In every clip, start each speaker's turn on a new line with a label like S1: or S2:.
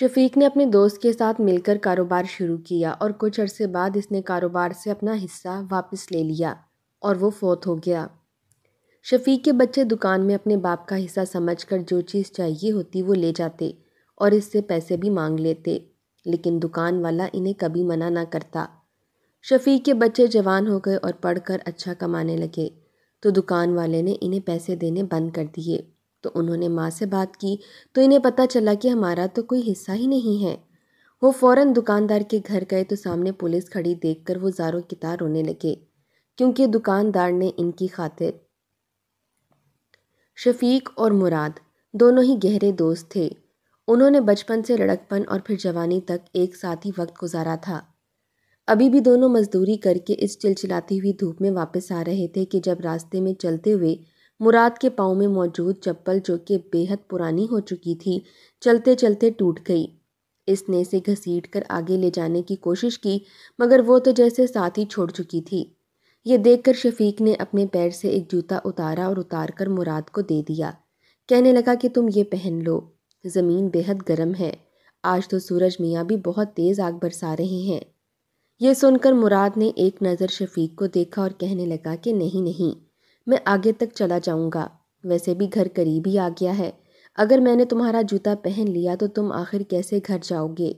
S1: शफीक ने अपने दोस्त के साथ मिलकर कारोबार शुरू किया और कुछ अरसे बाद इसने कारोबार से अपना हिस्सा वापस ले लिया और वो फोत हो गया शफीक के बच्चे दुकान में अपने बाप का हिस्सा समझकर जो चीज़ चाहिए होती वो ले जाते और इससे पैसे भी मांग लेते लेकिन दुकान वाला इन्हें कभी मना ना करता शफीक के बच्चे जवान हो गए और पढ़कर अच्छा कमाने लगे तो दुकान वाले ने इन्हें पैसे देने बंद कर दिए तो उन्होंने माँ से बात की तो इन्हें पता चला कि हमारा तो कोई हिस्सा ही नहीं है वो फौरन दुकानदार के घर गए तो सामने पुलिस खड़ी देखकर वो की तार रोने लगे क्योंकि दुकानदार ने इनकी खातिर शफीक और मुराद दोनों ही गहरे दोस्त थे उन्होंने बचपन से लड़कपन और फिर जवानी तक एक साथ ही वक्त गुजारा था अभी भी दोनों मजदूरी करके इस चिलचिलाती हुई धूप में वापस आ रहे थे कि जब रास्ते में चलते हुए मुराद के पाँव में मौजूद चप्पल जो कि बेहद पुरानी हो चुकी थी चलते चलते टूट गई इसने इसे घसीट कर आगे ले जाने की कोशिश की मगर वो तो जैसे साथ ही छोड़ चुकी थी ये देखकर शफीक ने अपने पैर से एक जूता उतारा और उतार कर मुराद को दे दिया कहने लगा कि तुम ये पहन लो ज़मीन बेहद गर्म है आज तो सूरज मियाँ भी बहुत तेज़ आग बरसा रहे हैं ये सुनकर मुराद ने एक नज़र शफीक को देखा और कहने लगा कि नहीं नहीं मैं आगे तक चला जाऊँगा वैसे भी घर करीब ही आ गया है अगर मैंने तुम्हारा जूता पहन लिया तो तुम आखिर कैसे घर जाओगे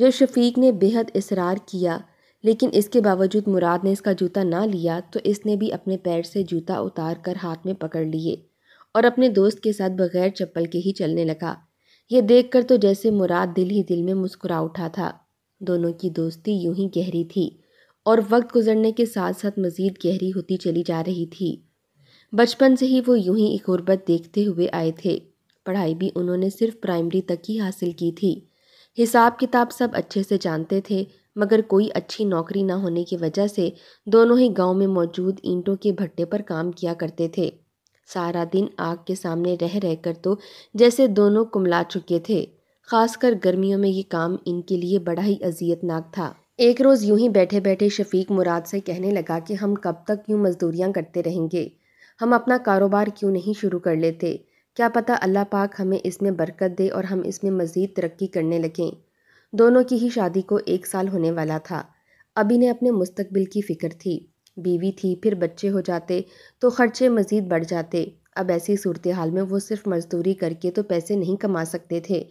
S1: जब शफीक ने बेहद इसरार किया लेकिन इसके बावजूद मुराद ने इसका जूता ना लिया तो इसने भी अपने पैर से जूता उतार कर हाथ में पकड़ लिए और अपने दोस्त के साथ बगैर चप्पल के ही चलने लगा ये देख कर तो जैसे मुराद दिल ही दिल में मुस्कुरा उठा था दोनों की दोस्ती यूं ही गहरी थी और वक्त गुजरने के साथ साथ मज़ीद गहरी होती चली जा रही थी बचपन से ही वो यूं ही गुरबत देखते हुए आए थे पढ़ाई भी उन्होंने सिर्फ प्राइमरी तक ही हासिल की थी हिसाब किताब सब अच्छे से जानते थे मगर कोई अच्छी नौकरी ना होने की वजह से दोनों ही गांव में मौजूद ईंटों के भट्टे पर काम किया करते थे सारा दिन आग के सामने रह रहकर तो जैसे दोनों कुमला चुके थे खासकर गर्मियों में ये काम इनके लिए बड़ा ही अजियतनाक था एक रोज़ यूं ही बैठे बैठे शफीक मुराद से कहने लगा कि हम कब तक यूं मजदूरियां करते रहेंगे हम अपना कारोबार क्यों नहीं शुरू कर लेते क्या पता अल्लाह पाक हमें इसमें बरकत दे और हम इसमें मज़ीद तरक्की करने लगें दोनों की ही शादी को एक साल होने वाला था अभी ने अपने मुस्तबिल की फ़िक्र थी बीवी थी फिर बच्चे हो जाते तो ख़र्चे मज़ीद बढ़ जाते अब ऐसी सूरत हाल में वो सिर्फ मजदूरी करके तो पैसे नहीं कमा सकते थे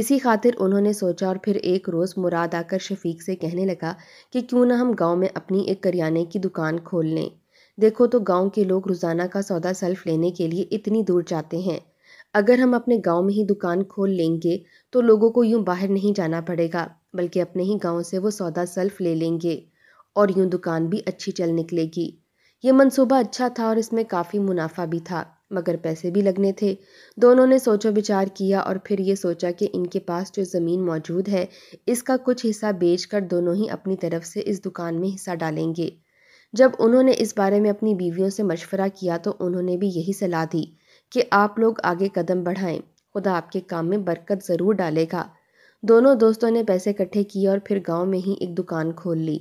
S1: इसी खातिर उन्होंने सोचा और फिर एक रोज़ मुराद आकर शफीक से कहने लगा कि क्यों ना हम गांव में अपनी एक करियाने की दुकान खोल लें देखो तो गांव के लोग रोज़ाना का सौदा सेल्फ लेने के लिए इतनी दूर जाते हैं अगर हम अपने गांव में ही दुकान खोल लेंगे तो लोगों को यूं बाहर नहीं जाना पड़ेगा बल्कि अपने ही गाँव से वो सौदा सेल्फ ले लेंगे और यूँ दुकान भी अच्छी चल निकलेगी ये मनसूबा अच्छा था और इसमें काफ़ी मुनाफा भी था मगर पैसे भी लगने थे दोनों ने सोचो विचार किया और फिर ये सोचा कि इनके पास जो ज़मीन मौजूद है इसका कुछ हिस्सा बेचकर दोनों ही अपनी तरफ से इस दुकान में हिस्सा डालेंगे जब उन्होंने इस बारे में अपनी बीवियों से मशवरा किया तो उन्होंने भी यही सलाह दी कि आप लोग आगे कदम बढ़ाएं खुदा आपके काम में बरकत ज़रूर डालेगा दोनों दोस्तों ने पैसे इकट्ठे किए और फिर गाँव में ही एक दुकान खोल ली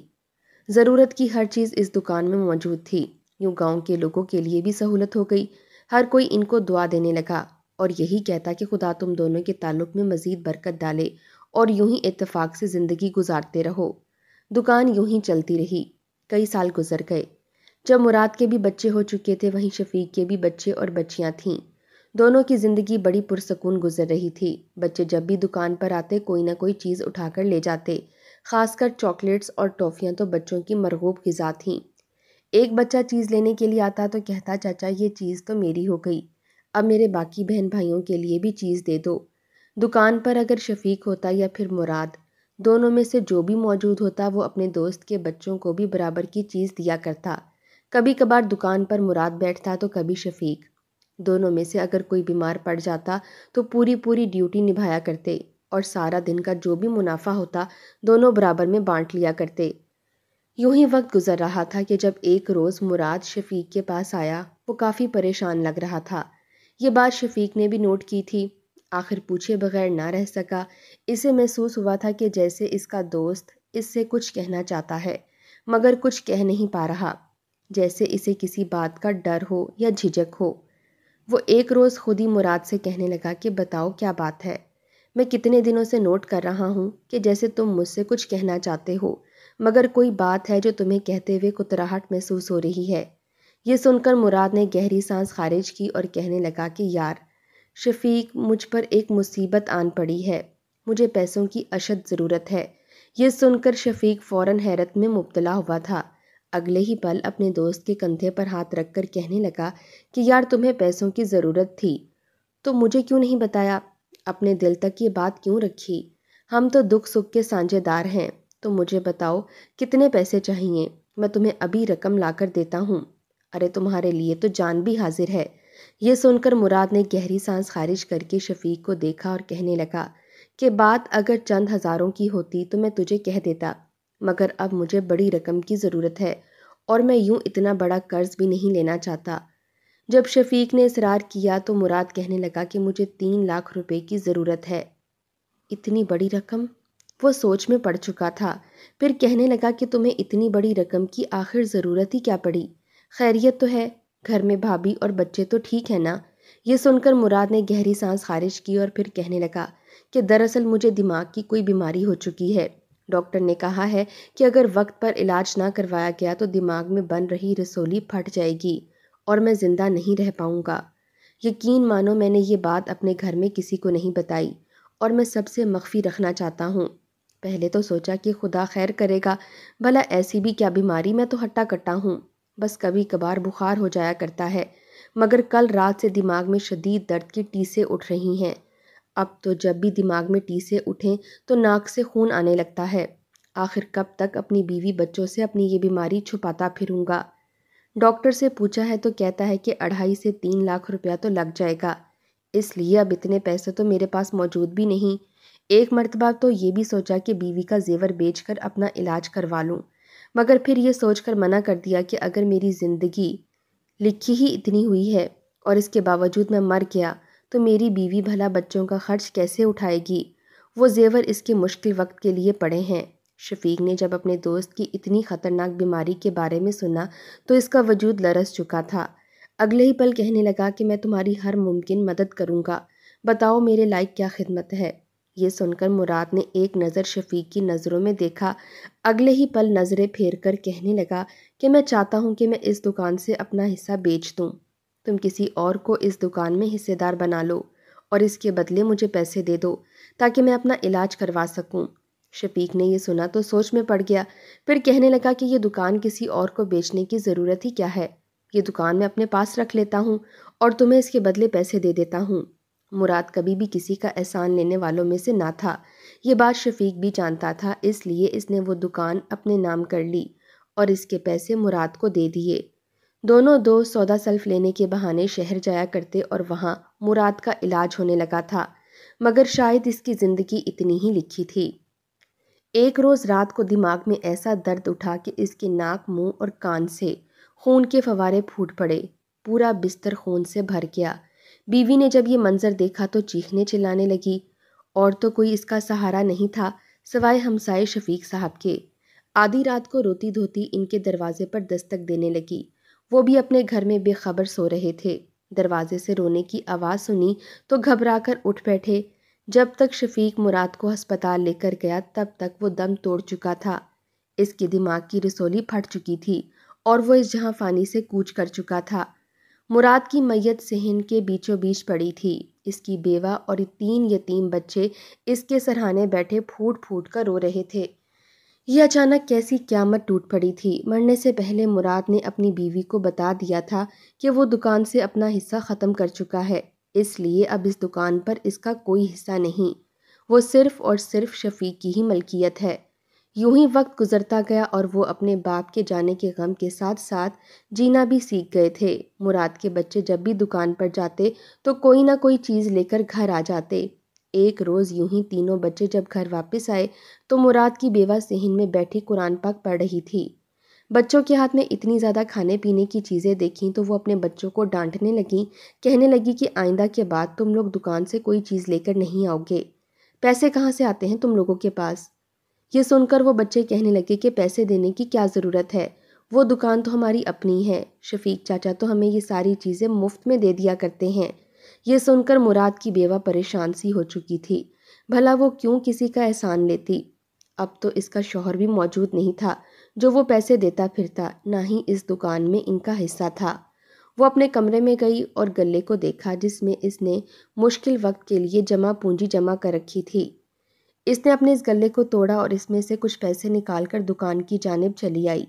S1: ज़रूरत की हर चीज़ इस दुकान में मौजूद थी यूँ गाँव के लोगों के लिए भी सहूलत हो गई हर कोई इनको दुआ देने लगा और यही कहता कि खुदा तुम दोनों के ताल्लुक में मज़ीद बरकत डाले और यूं ही इतफाक़ से ज़िंदगी गुजारते रहो दुकान यूं ही चलती रही कई साल गुजर गए जब मुराद के भी बच्चे हो चुके थे वहीं शफीक के भी बच्चे और बच्चियाँ थीं दोनों की ज़िंदगी बड़ी पुरसकून गुजर रही थी बच्चे जब भी दुकान पर आते कोई ना कोई चीज़ उठाकर ले जाते खासकर चॉकलेट्स और टॉफ़ियाँ तो बच्चों की मरगूब गज़ा थीं एक बच्चा चीज़ लेने के लिए आता तो कहता चाचा ये चीज़ तो मेरी हो गई अब मेरे बाकी बहन भाइयों के लिए भी चीज़ दे दो दुकान पर अगर शफीक होता या फिर मुराद दोनों में से जो भी मौजूद होता वो अपने दोस्त के बच्चों को भी बराबर की चीज़ दिया करता कभी कभार दुकान पर मुराद बैठता तो कभी शफीक दोनों में से अगर कोई बीमार पड़ जाता तो पूरी पूरी ड्यूटी निभाया करते और सारा दिन का जो भी मुनाफा होता दोनों बराबर में बांट लिया करते यूं ही वक्त गुजर रहा था कि जब एक रोज़ मुराद शफीक के पास आया वो काफ़ी परेशान लग रहा था ये बात शफीक ने भी नोट की थी आखिर पूछे बगैर ना रह सका इसे महसूस हुआ था कि जैसे इसका दोस्त इससे कुछ कहना चाहता है मगर कुछ कह नहीं पा रहा जैसे इसे किसी बात का डर हो या झिझक हो वो एक रोज़ खुद ही मुराद से कहने लगा कि बताओ क्या बात है मैं कितने दिनों से नोट कर रहा हूँ कि जैसे तुम मुझसे कुछ कहना चाहते हो मगर कोई बात है जो तुम्हें कहते हुए कुतराहट महसूस हो रही है ये सुनकर मुराद ने गहरी सांस खारिज की और कहने लगा कि यार शफीक मुझ पर एक मुसीबत आन पड़ी है मुझे पैसों की अशद ज़रूरत है यह सुनकर शफीक फ़ौर हैरत में मुबतला हुआ था अगले ही पल अपने दोस्त के कंधे पर हाथ रखकर कहने लगा कि यार तुम्हें पैसों की ज़रूरत थी तो मुझे क्यों नहीं बताया अपने दिल तक ये बात क्यों रखी हम तो दुख सुख के साझेदार हैं तो मुझे बताओ कितने पैसे चाहिए मैं तुम्हें अभी रकम लाकर देता हूँ अरे तुम्हारे लिए तो जान भी हाजिर है यह सुनकर मुराद ने गहरी सांस खारिज करके शफीक को देखा और कहने लगा कि बात अगर चंद हज़ारों की होती तो मैं तुझे कह देता मगर अब मुझे बड़ी रकम की ज़रूरत है और मैं यूँ इतना बड़ा कर्ज़ भी नहीं लेना चाहता जब शफीक ने इसरार किया तो मुराद कहने लगा कि मुझे तीन लाख रुपए की ज़रूरत है इतनी बड़ी रकम वो सोच में पड़ चुका था फिर कहने लगा कि तुम्हें इतनी बड़ी रकम की आखिर ज़रूरत ही क्या पड़ी खैरियत तो है घर में भाभी और बच्चे तो ठीक है ना ये सुनकर मुराद ने गहरी सांस खारिज की और फिर कहने लगा कि दरअसल मुझे दिमाग की कोई बीमारी हो चुकी है डॉक्टर ने कहा है कि अगर वक्त पर इलाज ना करवाया गया तो दिमाग में बन रही रसोली फट जाएगी और मैं ज़िंदा नहीं रह पाऊँगा यकीन मानो मैंने ये बात अपने घर में किसी को नहीं बताई और मैं सबसे मख्फी रखना चाहता हूँ पहले तो सोचा कि खुदा खैर करेगा भला ऐसी भी क्या बीमारी मैं तो हट्टा कट्टा हूँ बस कभी कभार बुखार हो जाया करता है मगर कल रात से दिमाग में शदीद दर्द की टीसें उठ रही हैं अब तो जब भी दिमाग में टीसें उठें तो नाक से खून आने लगता है आखिर कब तक अपनी बीवी बच्चों से अपनी ये बीमारी छुपाता फिरूँगा डॉक्टर से पूछा है तो कहता है कि अढ़ाई से तीन लाख रुपया तो लग जाएगा इसलिए अब इतने पैसे तो मेरे पास मौजूद भी नहीं एक मरतबा तो ये भी सोचा कि बीवी का जेवर बेचकर अपना इलाज करवा लूँ मगर फिर ये सोचकर मना कर दिया कि अगर मेरी ज़िंदगी लिखी ही इतनी हुई है और इसके बावजूद मैं मर गया तो मेरी बीवी भला बच्चों का खर्च कैसे उठाएगी वो जेवर इसके मुश्किल वक्त के लिए पड़े हैं शफीक ने जब अपने दोस्त की इतनी ख़तरनाक बीमारी के बारे में सुना तो इसका वजूद लरस चुका था अगले ही पल कहने लगा कि मैं तुम्हारी हर मुमकिन मदद करूँगा बताओ मेरे लायक क्या खिदमत है ये सुनकर मुराद ने एक नज़र शफीक की नज़रों में देखा अगले ही पल नज़रें फेर कर कहने लगा कि मैं चाहता हूँ कि मैं इस दुकान से अपना हिस्सा बेच दूँ तुम किसी और को इस दुकान में हिस्सेदार बना लो और इसके बदले मुझे पैसे दे दो ताकि मैं अपना इलाज करवा सकूँ शफीक ने यह सुना तो सोच में पड़ गया फिर कहने लगा कि यह दुकान किसी और को बेचने की ज़रूरत ही क्या है ये दुकान मैं अपने पास रख लेता हूँ और तुम्हें इसके बदले पैसे दे देता हूँ मुराद कभी भी किसी का एहसान लेने वालों में से ना था ये बात शफीक भी जानता था इसलिए इसने वो दुकान अपने नाम कर ली और इसके पैसे मुराद को दे दिए दोनों दोस्त सौदा सल्फ लेने के बहाने शहर जाया करते और वहाँ मुराद का इलाज होने लगा था मगर शायद इसकी ज़िंदगी इतनी ही लिखी थी एक रोज़ रात को दिमाग में ऐसा दर्द उठा कि इसके नाक मुंह और कान से खून के फवारे फूट पड़े पूरा बिस्तर खून से भर गया बीवी ने जब ये मंजर देखा तो चीखने चिल्लाने लगी और तो कोई इसका सहारा नहीं था सवाए हमसाए शफीक साहब के आधी रात को रोती धोती इनके दरवाजे पर दस्तक देने लगी वो भी अपने घर में बेखबर सो रहे थे दरवाजे से रोने की आवाज़ सुनी तो घबराकर उठ बैठे जब तक शफीक मुराद को अस्पताल लेकर गया तब तक वो दम तोड़ चुका था इसके दिमाग की रसोली फट चुकी थी और वो इस जहाँ फ़ानी से कूच कर चुका था मुराद की मैयत सहन के बीचों बीच पड़ी थी इसकी बेवा और तीन यतीम बच्चे इसके सरहाने बैठे फूट फूट कर रो रहे थे यह अचानक कैसी क्यामत टूट पड़ी थी मरने से पहले मुराद ने अपनी बीवी को बता दिया था कि वो दुकान से अपना हिस्सा ख़त्म कर चुका है इसलिए अब इस दुकान पर इसका कोई हिस्सा नहीं वो सिर्फ़ और सिर्फ शफीक की ही मलकियत है यूं ही वक्त गुजरता गया और वो अपने बाप के जाने के गम के साथ साथ जीना भी सीख गए थे मुराद के बच्चे जब भी दुकान पर जाते तो कोई ना कोई चीज़ लेकर घर आ जाते एक रोज़ यूं ही तीनों बच्चे जब घर वापस आए तो मुराद की बेवा सेहन में बैठी कुरान पाक पढ़ रही थी बच्चों के हाथ में इतनी ज़्यादा खाने पीने की चीज़ें देखी तो वो अपने बच्चों को डांटने लगी कहने लगी कि आइंदा के बाद तुम लोग दुकान से कोई चीज़ लेकर नहीं आओगे पैसे कहाँ से आते हैं तुम लोगों के पास ये सुनकर वो बच्चे कहने लगे कि पैसे देने की क्या ज़रूरत है वो दुकान तो हमारी अपनी है शफीक चाचा तो हमें ये सारी चीज़ें मुफ्त में दे दिया करते हैं ये सुनकर मुराद की बेवा परेशान सी हो चुकी थी भला वो क्यों किसी का एहसान लेती अब तो इसका शोहर भी मौजूद नहीं था जो वो पैसे देता फिरता ना ही इस दुकान में इनका हिस्सा था वो अपने कमरे में गई और गले को देखा जिसमें इसने मुश्किल वक्त के लिए जमा पूंजी जमा कर रखी थी इसने अपने इस गले को तोड़ा और इसमें से कुछ पैसे निकाल कर दुकान की जानब चली आई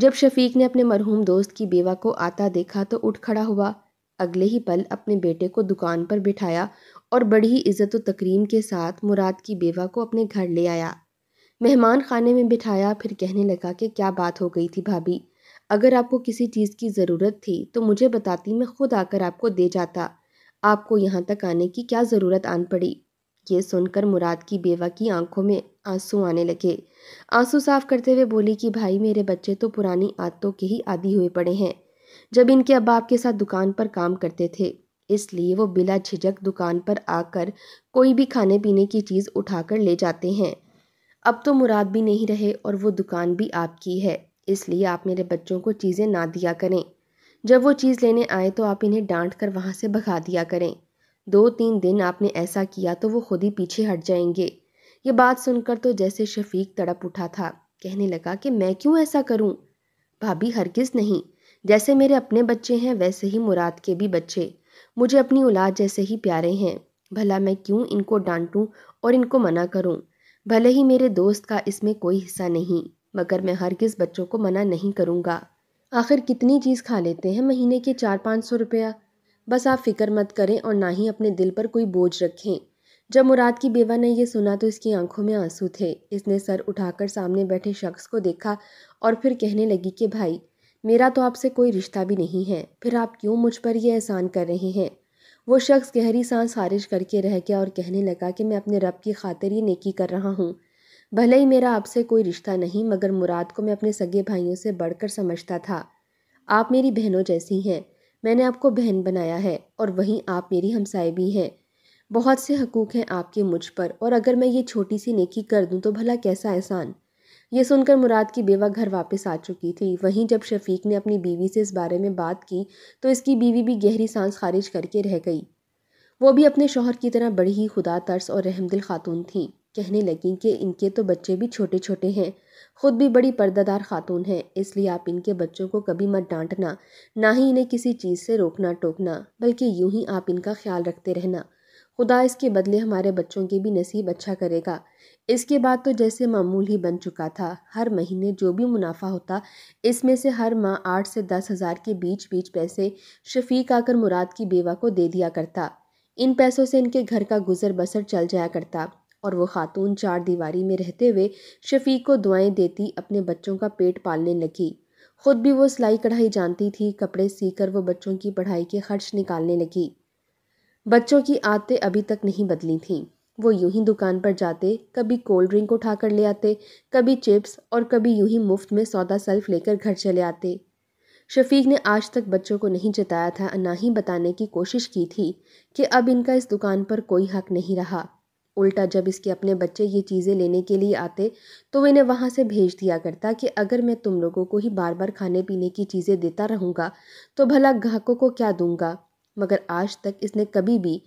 S1: जब शफीक ने अपने मरहूम दोस्त की बेवा को आता देखा तो उठ खड़ा हुआ अगले ही पल अपने बेटे को दुकान पर बिठाया और बड़ी इज़्ज़त तकरीम के साथ मुराद की बेवा को अपने घर ले आया मेहमान खाने में बिठाया फिर कहने लगा कि क्या बात हो गई थी भाभी अगर आपको किसी चीज़ की ज़रूरत थी तो मुझे बताती मैं खुद आकर आपको दे जाता आपको यहाँ तक आने की क्या ज़रूरत आन पड़ी ये सुनकर मुराद की बेवा की आंखों में आंसू आने लगे आंसू साफ करते हुए बोली कि भाई मेरे बच्चे तो पुरानी आदतों के ही आदि हुए पड़े हैं जब इनके अब आपके साथ दुकान पर काम करते थे इसलिए वो बिला झिझक दुकान पर आकर कोई भी खाने पीने की चीज़ उठाकर ले जाते हैं अब तो मुराद भी नहीं रहे और वो दुकान भी आपकी है इसलिए आप मेरे बच्चों को चीज़ें ना दिया करें जब वो चीज़ लेने आए तो आप इन्हें डांट कर वहाँ से भगा दिया करें दो तीन दिन आपने ऐसा किया तो वो खुद ही पीछे हट जाएंगे ये बात सुनकर तो जैसे शफीक तड़प उठा था कहने लगा कि मैं क्यों ऐसा करूं भाभी हरगिज नहीं जैसे मेरे अपने बच्चे हैं वैसे ही मुराद के भी बच्चे मुझे अपनी औलाद जैसे ही प्यारे हैं भला मैं क्यों इनको डांटूं और इनको मना करूं भले ही मेरे दोस्त का इसमें कोई हिस्सा नहीं मगर मैं हरगिज़ बच्चों को मना नहीं करूँगा आखिर कितनी चीज़ खा लेते हैं महीने के चार पाँच सौ रुपया बस आप फिक्र मत करें और ना ही अपने दिल पर कोई बोझ रखें जब मुराद की बेवा ने यह सुना तो इसकी आंखों में आंसू थे इसने सर उठाकर सामने बैठे शख्स को देखा और फिर कहने लगी कि भाई मेरा तो आपसे कोई रिश्ता भी नहीं है फिर आप क्यों मुझ पर यह एहसान कर रहे हैं वो शख्स गहरी सांस खारिज करके रह गया और कहने लगा कि मैं अपने रब की खातिर ही नेकी कर रहा हूँ भले ही मेरा आपसे कोई रिश्ता नहीं मगर मुराद को मैं अपने सगे भाइयों से बढ़कर समझता था आप मेरी बहनों जैसी हैं मैंने आपको बहन बनाया है और वहीं आप मेरी हमसाए भी हैं बहुत से हकूक़ हैं आपके मुझ पर और अगर मैं ये छोटी सी नेकी कर दूँ तो भला कैसा एहसान ये सुनकर मुराद की बेवा घर वापस आ चुकी थी वहीं जब शफीक ने अपनी बीवी से इस बारे में बात की तो इसकी बीवी भी गहरी सांस खारिज करके रह गई वो भी अपने शोहर की तरह बड़ी ही खुदा तर्स और रहमदिल खातून थी कहने लगी कि इनके तो बच्चे भी छोटे छोटे हैं ख़ुद भी बड़ी पर्दादार खातून हैं इसलिए आप इनके बच्चों को कभी मत डांटना ना ही इन्हें किसी चीज़ से रोकना टोकना बल्कि यूं ही आप इनका ख्याल रखते रहना खुदा इसके बदले हमारे बच्चों के भी नसीब अच्छा करेगा इसके बाद तो जैसे मामूल ही बन चुका था हर महीने जो भी मुनाफा होता इसमें से हर माह आठ से दस हज़ार के बीच बीच पैसे शफीक आकर मुराद की बेवा को दे दिया करता इन पैसों से इनके घर का गुजर बसर चल जाया करता और वो ख़ातून चार दीवारी में रहते हुए शफीक को दुआएं देती अपने बच्चों का पेट पालने लगी ख़ुद भी वो सिलाई कढ़ाई जानती थी कपड़े सीकर वो बच्चों की पढ़ाई के खर्च निकालने लगी बच्चों की आदतें अभी तक नहीं बदली थीं वो यूं ही दुकान पर जाते कभी कोल्ड ड्रिंक उठा कर ले आते कभी चिप्स और कभी यूं ही मुफ्त में सौदा सेल्फ लेकर घर चले आते शफीक ने आज तक बच्चों को नहीं जताया था ना ही बताने की कोशिश की थी कि अब इनका इस दुकान पर कोई हक नहीं रहा उल्टा जब इसके अपने बच्चे ये चीज़ें लेने के लिए आते तो वो इन्हें वहाँ से भेज दिया करता कि अगर मैं तुम लोगों को ही बार बार खाने पीने की चीज़ें देता रहूँगा तो भला ग्राहकों को क्या दूँगा मगर आज तक इसने कभी भी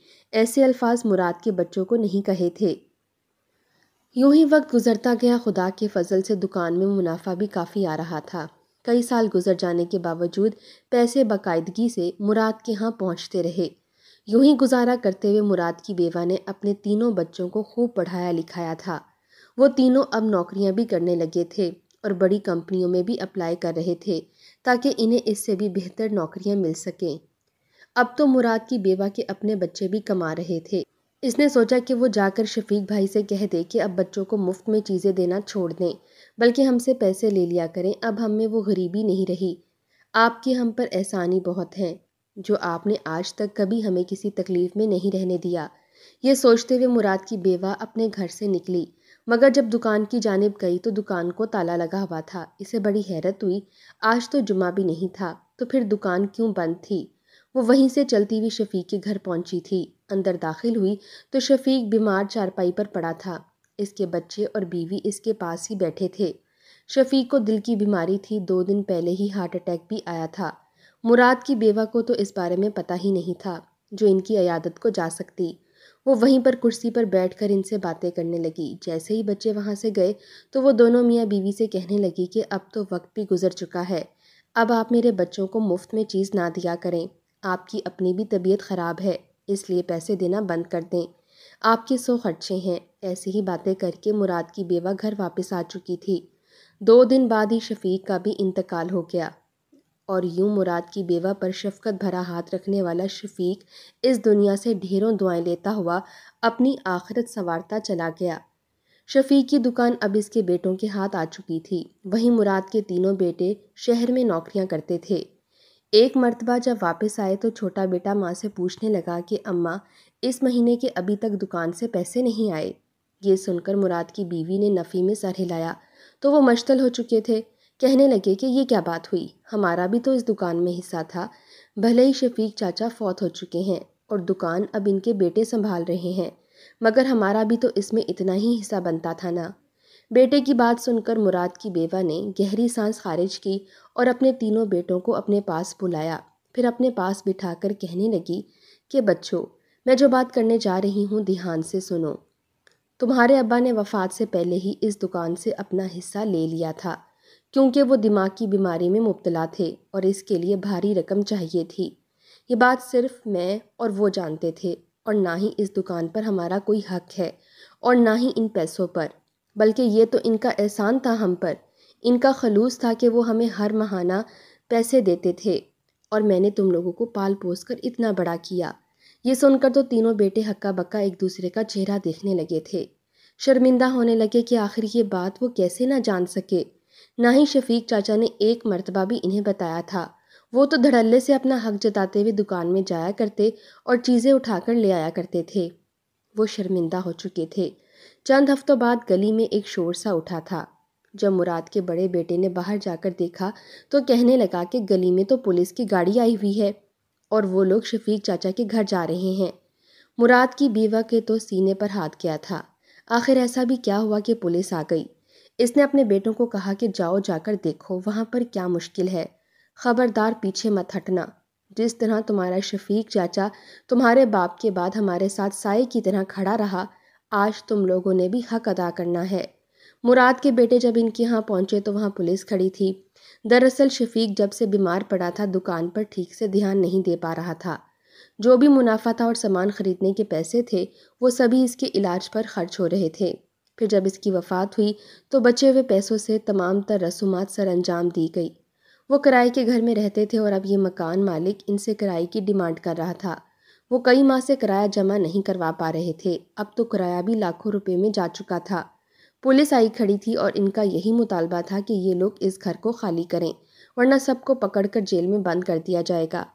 S1: ऐसे अल्फाज मुराद के बच्चों को नहीं कहे थे यूं ही वक्त गुजरता गया खुदा के फजल से दुकान में मुनाफा भी काफ़ी आ रहा था कई साल गुजर जाने के बावजूद पैसे बाकायदगी से मुराद के यहाँ पहुँचते रहे यूं ही गुजारा करते हुए मुराद की बेवा ने अपने तीनों बच्चों को खूब पढ़ाया लिखाया था वो तीनों अब नौकरियां भी करने लगे थे और बड़ी कंपनियों में भी अप्लाई कर रहे थे ताकि इन्हें इससे भी बेहतर नौकरियां मिल सकें अब तो मुराद की बेवा के अपने बच्चे भी कमा रहे थे इसने सोचा कि वो जाकर शफीक भाई से कह दे कि अब बच्चों को मुफ्त में चीज़ें देना छोड़ दें बल्कि हमसे पैसे ले लिया करें अब हम में वो गरीबी नहीं रही आपकी हम पर एहसानी बहुत हैं जो आपने आज तक कभी हमें किसी तकलीफ़ में नहीं रहने दिया ये सोचते हुए मुराद की बेवा अपने घर से निकली मगर जब दुकान की जानब गई तो दुकान को ताला लगा हुआ था इसे बड़ी हैरत हुई आज तो जुमा भी नहीं था तो फिर दुकान क्यों बंद थी वो वहीं से चलती हुई शफीक के घर पहुंची थी अंदर दाखिल हुई तो शफीक बीमार चारपाई पर पड़ा था इसके बच्चे और बीवी इसके पास ही बैठे थे शफीक को दिल की बीमारी थी दो दिन पहले ही हार्ट अटैक भी आया था मुराद की बेवा को तो इस बारे में पता ही नहीं था जो इनकी अयादत को जा सकती वो वहीं पर कुर्सी पर बैठकर इनसे बातें करने लगी जैसे ही बच्चे वहाँ से गए तो वो दोनों मियाँ बीवी से कहने लगी कि अब तो वक्त भी गुजर चुका है अब आप मेरे बच्चों को मुफ्त में चीज़ ना दिया करें आपकी अपनी भी तबीयत ख़राब है इसलिए पैसे देना बंद कर दें आपके सौ खर्चे हैं ऐसी ही बातें करके मुराद की बेवा घर वापस आ चुकी थी दो दिन बाद ही शफीक का भी इंतकाल हो गया और यूं मुराद की बेवा पर शफकत भरा हाथ रखने वाला शफीक इस दुनिया से ढेरों दुआएं लेता हुआ अपनी आखिरत संवारता चला गया शफीक की दुकान अब इसके बेटों के हाथ आ चुकी थी वहीं मुराद के तीनों बेटे शहर में नौकरियां करते थे एक मरतबा जब वापस आए तो छोटा बेटा माँ से पूछने लगा कि अम्मा इस महीने के अभी तक दुकान से पैसे नहीं आए ये सुनकर मुराद की बीवी ने नफ़ी में सर हिलाया तो वो मशतल हो चुके थे कहने लगे कि ये क्या बात हुई हमारा भी तो इस दुकान में हिस्सा था भले ही शफीक चाचा फौत हो चुके हैं और दुकान अब इनके बेटे संभाल रहे हैं मगर हमारा भी तो इसमें इतना ही हिस्सा बनता था ना बेटे की बात सुनकर मुराद की बेवा ने गहरी सांस खारिज की और अपने तीनों बेटों को अपने पास बुलाया फिर अपने पास बिठाकर कहने लगी कि बच्चों मैं जो बात करने जा रही हूँ ध्यान से सुनो तुम्हारे अब्बा ने वफात से पहले ही इस दुकान से अपना हिस्सा ले लिया था क्योंकि वो दिमाग की बीमारी में मुबतला थे और इसके लिए भारी रकम चाहिए थी ये बात सिर्फ मैं और वो जानते थे और ना ही इस दुकान पर हमारा कोई हक है और ना ही इन पैसों पर बल्कि ये तो इनका एहसान था हम पर इनका खलूस था कि वो हमें हर महाना पैसे देते थे और मैंने तुम लोगों को पाल पोस कर इतना बड़ा किया ये सुनकर तो तीनों बेटे हक्का बक्का एक दूसरे का चेहरा देखने लगे थे शर्मिंदा होने लगे कि आखिर ये बात वो कैसे ना जान सके ना ही शफीक चाचा ने एक मरतबा भी इन्हें बताया था वो तो धड़ल्ले से अपना हक जताते हुए दुकान में जाया करते और चीज़ें उठाकर ले आया करते थे वो शर्मिंदा हो चुके थे चंद हफ्तों बाद गली में एक शोर सा उठा था जब मुराद के बड़े बेटे ने बाहर जाकर देखा तो कहने लगा कि गली में तो पुलिस की गाड़ी आई हुई है और वो लोग शफीक चाचा के घर जा रहे हैं मुराद की बीवा के तो सीने पर हाथ गया था आखिर ऐसा भी क्या हुआ कि पुलिस आ गई इसने अपने बेटों को कहा कि जाओ जाकर देखो वहाँ पर क्या मुश्किल है खबरदार पीछे मत हटना जिस तरह तुम्हारा शफीक चाचा तुम्हारे बाप के बाद हमारे साथ साए की तरह खड़ा रहा आज तुम लोगों ने भी हक अदा करना है मुराद के बेटे जब इनके यहाँ पहुँचे तो वहाँ पुलिस खड़ी थी दरअसल शफीक जब से बीमार पड़ा था दुकान पर ठीक से ध्यान नहीं दे पा रहा था जो भी मुनाफा था और सामान खरीदने के पैसे थे वो सभी इसके इलाज पर खर्च हो रहे थे फिर जब इसकी वफ़ात हुई तो बचे हुए पैसों से तमाम तर रसूमात सर अंजाम दी गई वो किराए के घर में रहते थे और अब ये मकान मालिक इनसे किराए की डिमांड कर रहा था वो कई माह से किराया जमा नहीं करवा पा रहे थे अब तो किराया भी लाखों रुपये में जा चुका था पुलिस आई खड़ी थी और इनका यही मुतालबा था कि ये लोग इस घर को खाली करें वरना सबको पकड़कर जेल में बंद कर दिया जाएगा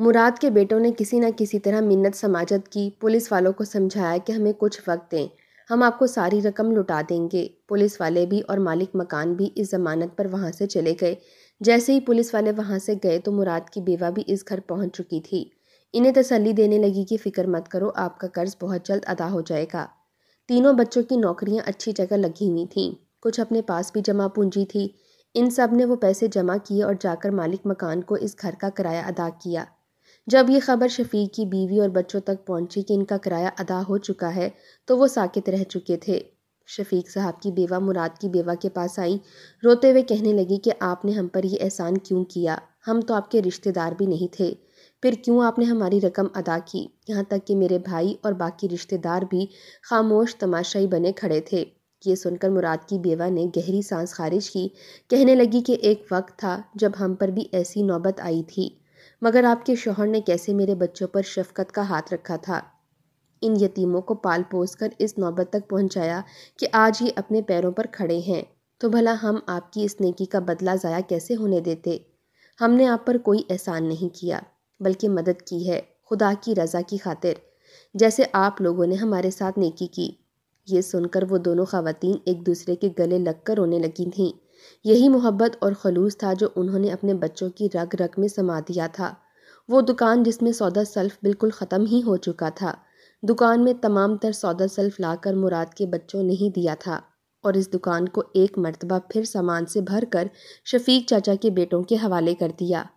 S1: मुराद के बेटों ने किसी न किसी तरह मिन्नत समाजत की पुलिस वालों को समझाया कि हमें कुछ वक्त दें हम आपको सारी रकम लुटा देंगे पुलिस वाले भी और मालिक मकान भी इस ज़मानत पर वहाँ से चले गए जैसे ही पुलिस वाले वहाँ से गए तो मुराद की बेवा भी इस घर पहुँच चुकी थी इन्हें तसल्ली देने लगी कि फ़िक्र मत करो आपका कर्ज बहुत जल्द अदा हो जाएगा तीनों बच्चों की नौकरियाँ अच्छी जगह लगी हुई थीं कुछ अपने पास भी जमा पूंजी थी इन सब ने वो पैसे जमा किए और जाकर मालिक मकान को इस घर का किराया अदा किया जब ये खबर शफीक की बीवी और बच्चों तक पहुंची कि इनका किराया अदा हो चुका है तो वो साकित रह चुके थे शफीक साहब की बेवा मुराद की बेवा के पास आई रोते हुए कहने लगी कि आपने हम पर यह एहसान क्यों किया हम तो आपके रिश्तेदार भी नहीं थे फिर क्यों आपने हमारी रकम अदा की यहाँ तक कि मेरे भाई और बाकी रिश्तेदार भी खामोश तमाशाई बने खड़े थे ये सुनकर मुराद की बेवा ने गहरी सांस खारिज की कहने लगी कि एक वक्त था जब हम पर भी ऐसी नौबत आई थी मगर आपके शोहर ने कैसे मेरे बच्चों पर शफकत का हाथ रखा था इन यतीमों को पाल पोस कर इस नौबत तक पहुंचाया कि आज ये अपने पैरों पर खड़े हैं तो भला हम आपकी इस नेकी का बदला ज़ाया कैसे होने देते हमने आप पर कोई एहसान नहीं किया बल्कि मदद की है खुदा की रज़ा की खातिर जैसे आप लोगों ने हमारे साथ नेकी की ये सुनकर वो दोनों खातन एक दूसरे के गले लगकर रोने लगी थीं यही मोहब्बत और खलूस था जो उन्होंने अपने बच्चों की रग रग में समा दिया था वो दुकान जिसमें सौदा सल्फ बिल्कुल ख़त्म ही हो चुका था दुकान में तमाम तर सौदा सल्फ लाकर मुराद के बच्चों ने ही दिया था और इस दुकान को एक मरतबा फिर सामान से भर कर शफीक चाचा के बेटों के हवाले कर दिया